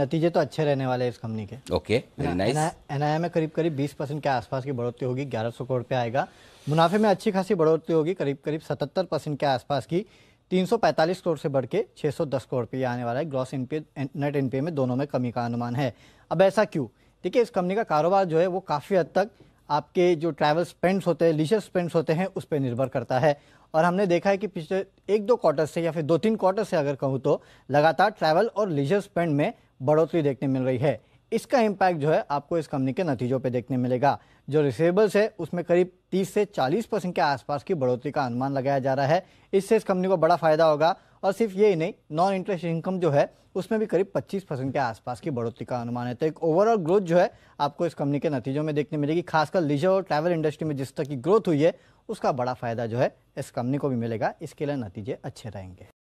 नतीजे तो अच्छे रहने वाले हैं इस कंपनी के ओके एन आई में करीब करीब 20 परसेंट के आसपास की बढ़ोतरी होगी 1100 करोड़ पे आएगा मुनाफे में अच्छी खासी बढ़ोतरी होगी करीब करीब 77 परसेंट के आसपास की 345 करोड़ से बढ़ के 610 करोड़ रुपये आने वाला है ग्रॉस एनपीए नेट एनपीए में दोनों में कमी का अनुमान है अब ऐसा क्यों देखिए इस कंपनी का कारोबार जो है वो काफ़ी हद तक आपके जो ट्रैवल स्पेंड्स होते हैं लीजर स्पेंड्स होते हैं उस पर निर्भर करता है और हमने देखा है कि पिछले एक दो क्वार्टर से या फिर दो तीन क्वार्टर से अगर कहूँ तो लगातार ट्रैवल और लीजर स्पेंड में बढ़ोतरी देखने मिल रही है इसका इम्पैक्ट जो है आपको इस कंपनी के नतीजों पर देखने मिलेगा जो रिसेबल्स है उसमें करीब 30 से 40 परसेंट के आसपास की बढ़ोतरी का अनुमान लगाया जा रहा है इससे इस कंपनी को बड़ा फायदा होगा और सिर्फ ये ही नहीं नॉन इंटरेस्ट इनकम जो है उसमें भी करीब 25 परसेंट के आसपास की बढ़ोतरी का अनुमान है तो एक ओवरऑल ग्रोथ जो है आपको इस कंपनी के नतीजों में देखने मिलेगी खासकर लीजर और ट्रैवल इंडस्ट्री में जिस तरह की ग्रोथ हुई है उसका बड़ा फायदा जो है इस कंपनी को भी मिलेगा इसके लिए नतीजे अच्छे रहेंगे